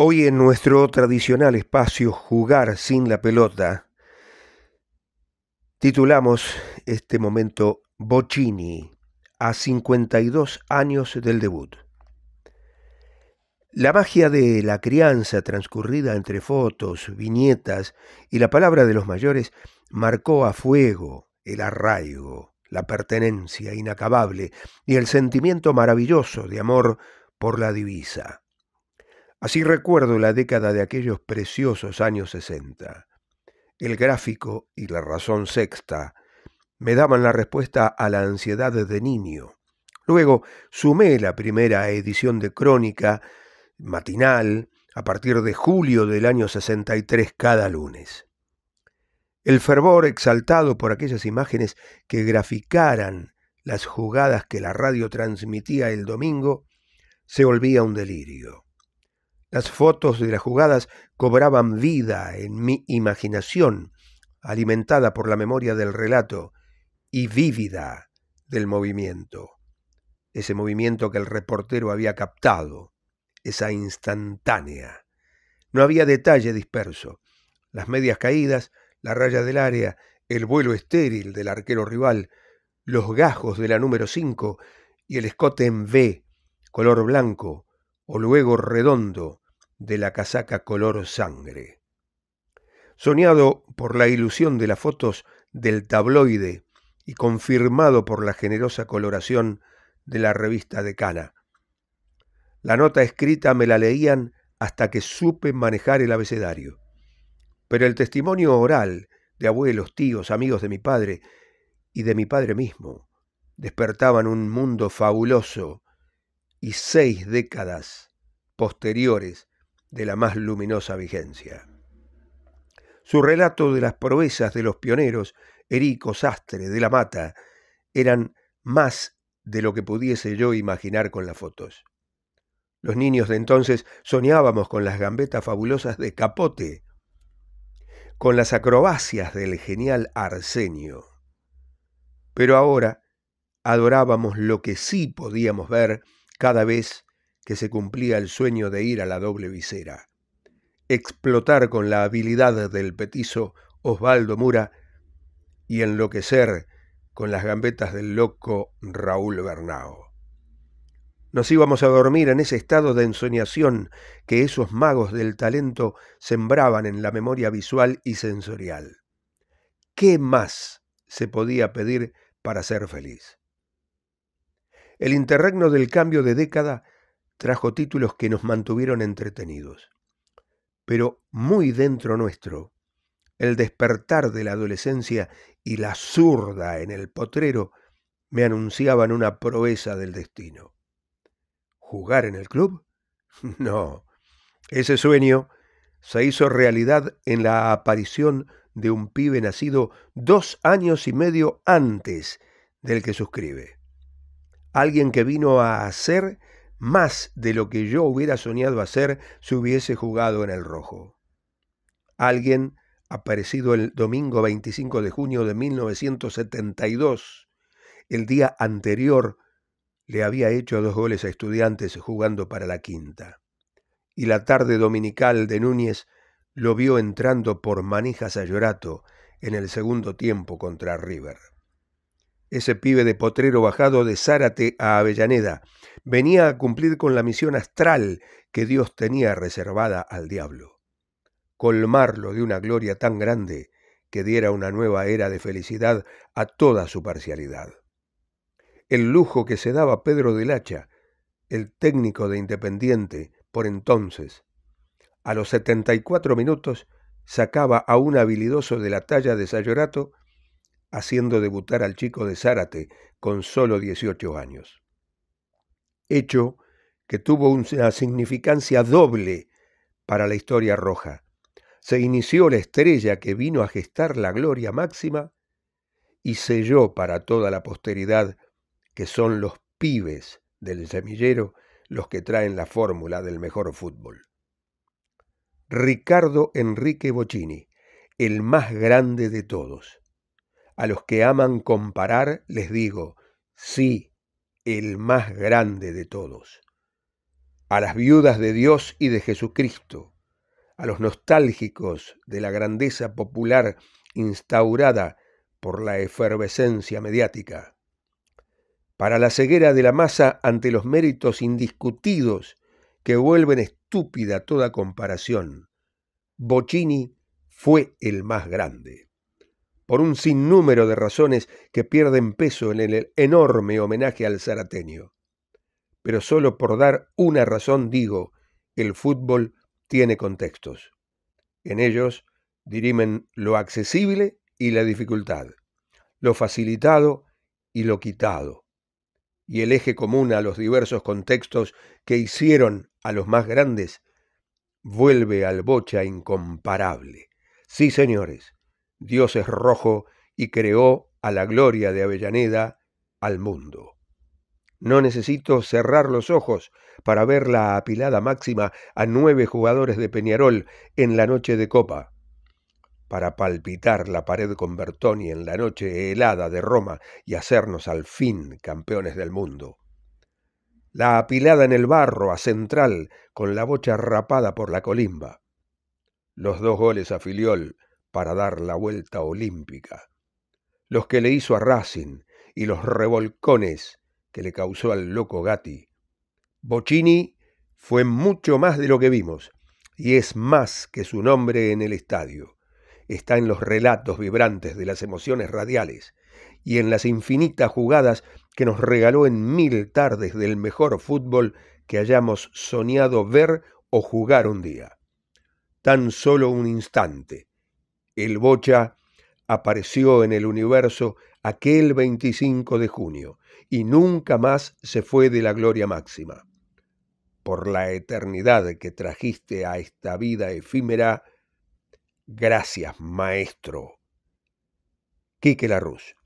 Hoy en nuestro tradicional espacio Jugar sin la pelota, titulamos este momento Bocini, a 52 años del debut. La magia de la crianza transcurrida entre fotos, viñetas y la palabra de los mayores marcó a fuego el arraigo, la pertenencia inacabable y el sentimiento maravilloso de amor por la divisa. Así recuerdo la década de aquellos preciosos años 60. El gráfico y la razón sexta me daban la respuesta a la ansiedad de niño. Luego sumé la primera edición de Crónica matinal a partir de julio del año 63 cada lunes. El fervor exaltado por aquellas imágenes que graficaran las jugadas que la radio transmitía el domingo se volvía un delirio. Las fotos de las jugadas cobraban vida en mi imaginación, alimentada por la memoria del relato y vívida del movimiento, ese movimiento que el reportero había captado, esa instantánea. No había detalle disperso. Las medias caídas, la raya del área, el vuelo estéril del arquero rival, los gajos de la número 5 y el escote en B, color blanco, o luego redondo de la casaca color sangre. Soñado por la ilusión de las fotos del tabloide y confirmado por la generosa coloración de la revista de Cana. La nota escrita me la leían hasta que supe manejar el abecedario. Pero el testimonio oral de abuelos, tíos, amigos de mi padre y de mi padre mismo despertaban un mundo fabuloso y seis décadas posteriores de la más luminosa vigencia. Su relato de las proezas de los pioneros, Erico Sastre, de la Mata, eran más de lo que pudiese yo imaginar con las fotos. Los niños de entonces soñábamos con las gambetas fabulosas de Capote, con las acrobacias del genial Arsenio. Pero ahora adorábamos lo que sí podíamos ver cada vez que se cumplía el sueño de ir a la doble visera. Explotar con la habilidad del petizo Osvaldo Mura y enloquecer con las gambetas del loco Raúl Bernao. Nos íbamos a dormir en ese estado de ensoñación que esos magos del talento sembraban en la memoria visual y sensorial. ¿Qué más se podía pedir para ser feliz? El interregno del cambio de década trajo títulos que nos mantuvieron entretenidos. Pero muy dentro nuestro, el despertar de la adolescencia y la zurda en el potrero me anunciaban una proeza del destino. ¿Jugar en el club? No. Ese sueño se hizo realidad en la aparición de un pibe nacido dos años y medio antes del que suscribe alguien que vino a hacer más de lo que yo hubiera soñado hacer si hubiese jugado en el rojo. Alguien aparecido el domingo 25 de junio de 1972, el día anterior, le había hecho dos goles a estudiantes jugando para la quinta. Y la tarde dominical de Núñez lo vio entrando por manijas a Llorato en el segundo tiempo contra River ese pibe de potrero bajado de Zárate a Avellaneda, venía a cumplir con la misión astral que Dios tenía reservada al diablo, colmarlo de una gloria tan grande que diera una nueva era de felicidad a toda su parcialidad. El lujo que se daba Pedro del Hacha, el técnico de Independiente, por entonces, a los 74 minutos sacaba a un habilidoso de la talla de Sayorato haciendo debutar al chico de Zárate con solo 18 años. Hecho que tuvo una significancia doble para la historia roja. Se inició la estrella que vino a gestar la gloria máxima y selló para toda la posteridad que son los pibes del semillero los que traen la fórmula del mejor fútbol. Ricardo Enrique Bocini, el más grande de todos. A los que aman comparar les digo, sí, el más grande de todos. A las viudas de Dios y de Jesucristo, a los nostálgicos de la grandeza popular instaurada por la efervescencia mediática, para la ceguera de la masa ante los méritos indiscutidos que vuelven estúpida toda comparación. Bocini fue el más grande por un sinnúmero de razones que pierden peso en el enorme homenaje al zarateño. Pero solo por dar una razón digo, el fútbol tiene contextos. En ellos dirimen lo accesible y la dificultad, lo facilitado y lo quitado. Y el eje común a los diversos contextos que hicieron a los más grandes vuelve al bocha incomparable. Sí, señores, Dios es rojo y creó a la gloria de Avellaneda al mundo. No necesito cerrar los ojos para ver la apilada máxima a nueve jugadores de Peñarol en la noche de copa, para palpitar la pared con Bertoni en la noche helada de Roma y hacernos al fin campeones del mundo. La apilada en el barro a central con la bocha rapada por la colimba. Los dos goles a Filiol para dar la vuelta olímpica, los que le hizo a Racing y los revolcones que le causó al loco Gatti. Bocini fue mucho más de lo que vimos, y es más que su nombre en el estadio. Está en los relatos vibrantes de las emociones radiales y en las infinitas jugadas que nos regaló en mil tardes del mejor fútbol que hayamos soñado ver o jugar un día. Tan solo un instante, el Bocha apareció en el universo aquel 25 de junio y nunca más se fue de la gloria máxima. Por la eternidad que trajiste a esta vida efímera, gracias, maestro. Quique Larrouche